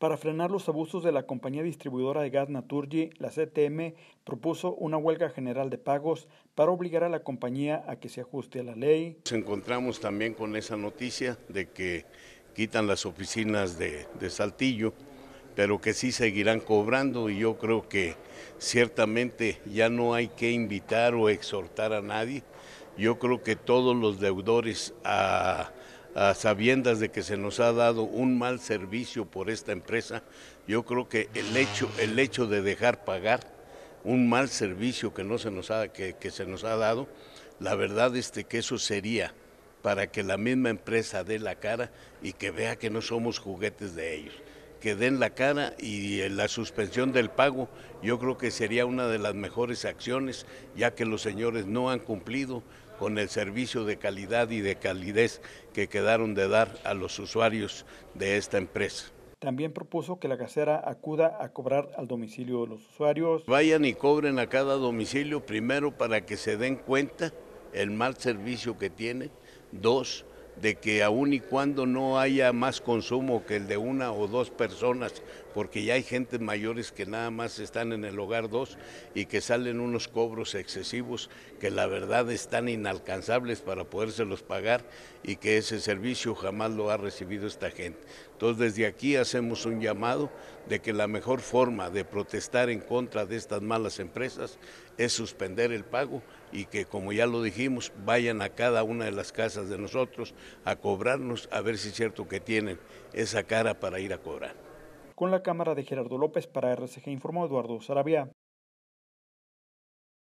Para frenar los abusos de la compañía distribuidora de gas Naturgy, la CTM propuso una huelga general de pagos para obligar a la compañía a que se ajuste a la ley. Nos encontramos también con esa noticia de que quitan las oficinas de, de Saltillo, pero que sí seguirán cobrando y yo creo que ciertamente ya no hay que invitar o exhortar a nadie. Yo creo que todos los deudores a a sabiendas de que se nos ha dado un mal servicio por esta empresa, yo creo que el hecho, de dejar pagar un mal servicio que no se nos ha, se nos ha dado, la verdad es que eso sería para que la misma empresa dé la cara y que vea que no somos juguetes de ellos que den la cara y eh, la suspensión del pago yo creo que sería una de las mejores acciones, ya que los señores no han cumplido con el servicio de calidad y de calidez que quedaron de dar a los usuarios de esta empresa. También propuso que la casera acuda a cobrar al domicilio de los usuarios. Vayan y cobren a cada domicilio, primero para que se den cuenta el mal servicio que tiene. dos, de que aun y cuando no haya más consumo que el de una o dos personas, porque ya hay gente mayores que nada más están en el hogar dos y que salen unos cobros excesivos que la verdad están inalcanzables para podérselos pagar y que ese servicio jamás lo ha recibido esta gente. Entonces desde aquí hacemos un llamado de que la mejor forma de protestar en contra de estas malas empresas es suspender el pago y que como ya lo dijimos, vayan a cada una de las casas de nosotros a cobrarnos, a ver si es cierto que tienen esa cara para ir a cobrar. Con la cámara de Gerardo López para RCG informó Eduardo Sarabia.